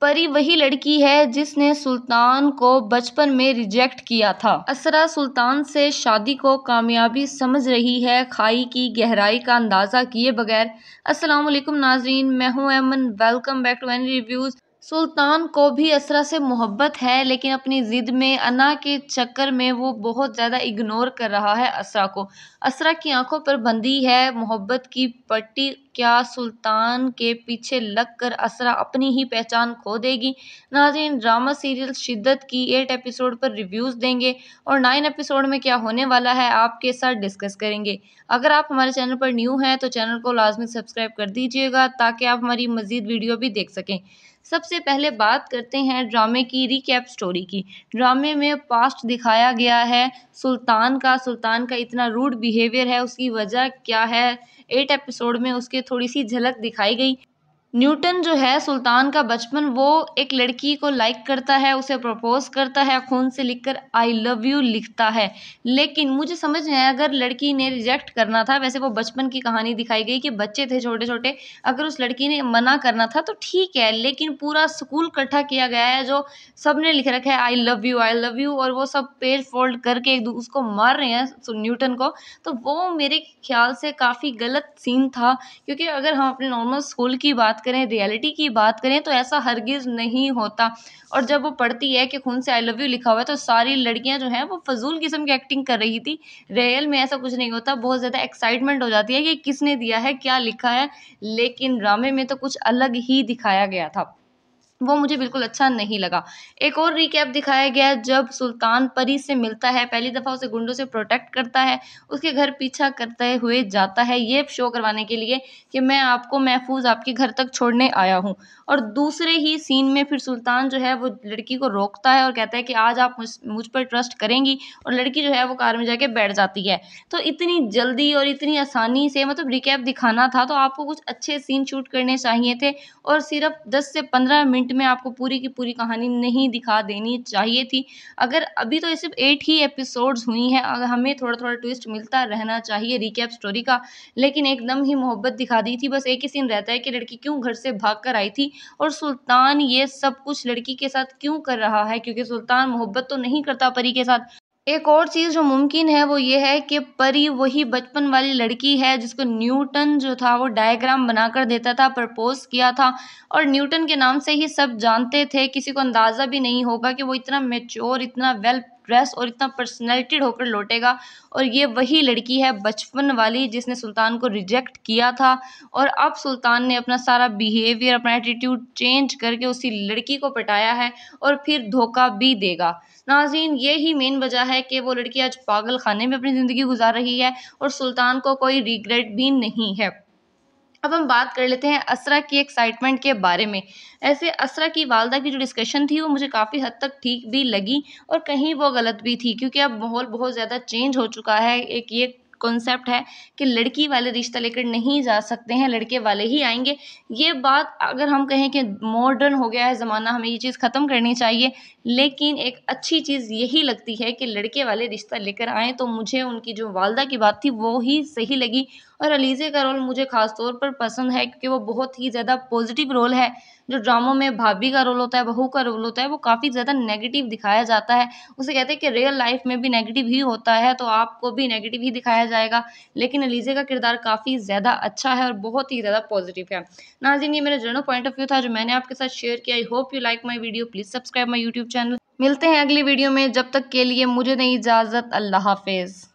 परी वही लड़की है जिसने सुल्तान को बचपन में रिजेक्ट किया था असरा सुल्तान से शादी को कामयाबी समझ रही है खाई की गहराई का अंदाज़ा किए बगैर अस्सलाम वालेकुम नाजरीन मैं हूं Aiman welcome back to N reviews Sultan को भी असरा से मोहब्बत है लेकिन अपनी ज़िद में अना के चक्कर में वो बहुत ज़्यादा इग्नोर कर रहा है असरा को असरा की आंखों पर बंदी है मोहब्बत की पट्टी क्या सुल्तान के पीछे लग कर असरा अपनी ही पहचान खो देगी नाजिन ड्रामा सीरियल शिद्दत की एट एपिसोड पर रिव्यूज़ देंगे और नाइन एपिसोड में क्या होने वाला है आपके साथ डिस्कस करेंगे अगर आप हमारे चैनल पर न्यू हैं तो चैनल को लाजमी सब्सक्राइब कर दीजिएगा ताकि आप हमारी मज़ीद वीडियो भी देख सकें सबसे पहले बात करते हैं ड्रामे की रिकैप स्टोरी की ड्रामे में पास्ट दिखाया गया है सुल्तान का सुल्तान का इतना रूड बिहेवियर है उसकी वजह क्या है एट एपिसोड में उसके थोड़ी सी झलक दिखाई गई न्यूटन जो है सुल्तान का बचपन वो एक लड़की को लाइक करता है उसे प्रपोज़ करता है खून से लिखकर आई लव यू लिखता है लेकिन मुझे समझ नहीं आया अगर लड़की ने रिजेक्ट करना था वैसे वो बचपन की कहानी दिखाई गई कि बच्चे थे छोटे छोटे अगर उस लड़की ने मना करना था तो ठीक है लेकिन पूरा स्कूल इकट्ठा किया गया है जो सब ने लिख रखा है I love you I love you और वो सब पेज फोल्ड करके एक उसको मार रहे हैं न्यूटन को तो वो मेरे ख्याल से काफ़ी गलत सीन था क्योंकि अगर हम अपने नॉर्मल स्कूल की बात करें रियलिटी की बात करें तो ऐसा हरगिज़ नहीं होता और जब वो पढ़ती है कि खून से आई लव यू लिखा हुआ है तो सारी लड़कियां जो हैं वो फजूल किस्म की एक्टिंग कर रही थी रियल में ऐसा कुछ नहीं होता बहुत ज़्यादा एक्साइटमेंट हो जाती है कि किसने दिया है क्या लिखा है लेकिन ड्रामे में तो कुछ अलग ही दिखाया गया था वो मुझे बिल्कुल अच्छा नहीं लगा एक और रिकैप दिखाया गया जब सुल्तान परी से मिलता है पहली दफ़ा उसे गुंडों से प्रोटेक्ट करता है उसके घर पीछा करते हुए जाता है ये शो करवाने के लिए कि मैं आपको महफूज आपके घर तक छोड़ने आया हूँ और दूसरे ही सीन में फिर सुल्तान जो है वो लड़की को रोकता है और कहता है कि आज आप मुझ मुझ पर ट्रस्ट करेंगी और लड़की जो है वो कार में जाके बैठ जाती है तो इतनी जल्दी और इतनी आसानी से मतलब रिकैप दिखाना था तो आपको कुछ अच्छे सीन शूट करने चाहिए थे और सिर्फ दस से पंद्रह मिनट मिनट में आपको पूरी की पूरी कहानी नहीं दिखा देनी चाहिए थी अगर अभी तो सिर्फ एट ही एपिसोड्स हुई हैं अगर हमें थोड़ा थोड़ा ट्विस्ट मिलता रहना चाहिए रिकैप स्टोरी का लेकिन एकदम ही मोहब्बत दिखा दी थी बस एक ही सीन रहता है कि लड़की क्यों घर से भाग कर आई थी और सुल्तान ये सब कुछ लड़की के साथ क्यों कर रहा है क्योंकि सुल्तान मोहब्बत तो नहीं करता परी के साथ एक और चीज़ जो मुमकिन है वो ये है कि परी वही बचपन वाली लड़की है जिसको न्यूटन जो था वो डायग्राम बनाकर देता था प्रपोज़ किया था और न्यूटन के नाम से ही सब जानते थे किसी को अंदाज़ा भी नहीं होगा कि वो इतना मेच्योर इतना वेल ड्रेस और इतना पर्सनैलिटी होकर लौटेगा और ये वही लड़की है बचपन वाली जिसने सुल्तान को रिजेक्ट किया था और अब सुल्तान ने अपना सारा बिहेवियर अपना एटीट्यूड चेंज करके उसी लड़की को पटाया है और फिर धोखा भी देगा नाजीन ये ही मेन वजह है कि वो लड़की आज पागल खाने में अपनी ज़िंदगी गुजार रही है और सुल्तान को कोई रिग्रेट भी नहीं है अब हम बात कर लेते हैं असरा की एक्साइटमेंट के बारे में ऐसे असरा की वालदा की जो डिस्कशन थी वो मुझे काफ़ी हद तक ठीक भी लगी और कहीं वो गलत भी थी क्योंकि अब माहौल बहुत ज़्यादा चेंज हो चुका है एक ये कॉन्सेप्ट है कि लड़की वाले रिश्ता लेकर नहीं जा सकते हैं लड़के वाले ही आएंगे ये बात अगर हम कहें कि मॉडर्न हो गया है ज़माना हमें ये चीज़ ख़त्म करनी चाहिए लेकिन एक अच्छी चीज़ यही लगती है कि लड़के वाले रिश्ता लेकर आएँ तो मुझे उनकी जो वालदा की बात थी वो ही सही लगी और अलीज़े का रोल मुझे ख़ास तौर पर पसंद है क्योंकि वो बहुत ही ज़्यादा पॉजिटिव रोल है जो ड्रामों में भाभी का रोल होता है बहू का रोल होता है वो काफ़ी ज़्यादा नेगेटिव दिखाया जाता है उसे कहते हैं कि रियल लाइफ में भी नेगेटिव ही होता है तो आपको भी नेगेटिव ही दिखाया जाएगा लेकिन अलीज़े का किरदार काफ़ी ज़्यादा अच्छा है और बहुत ही ज़्यादा पॉजिटिव है नाजिन ये मेरा जनरल पॉइंट ऑफ व्यू था जो मैंने आपके साथ शेयर किया I hope you like my video please subscribe my YouTube channel मिलते हैं अगली वीडियो में जब तक के लिए मुझे नहीं इजाज़त अल्लाह हाफिज़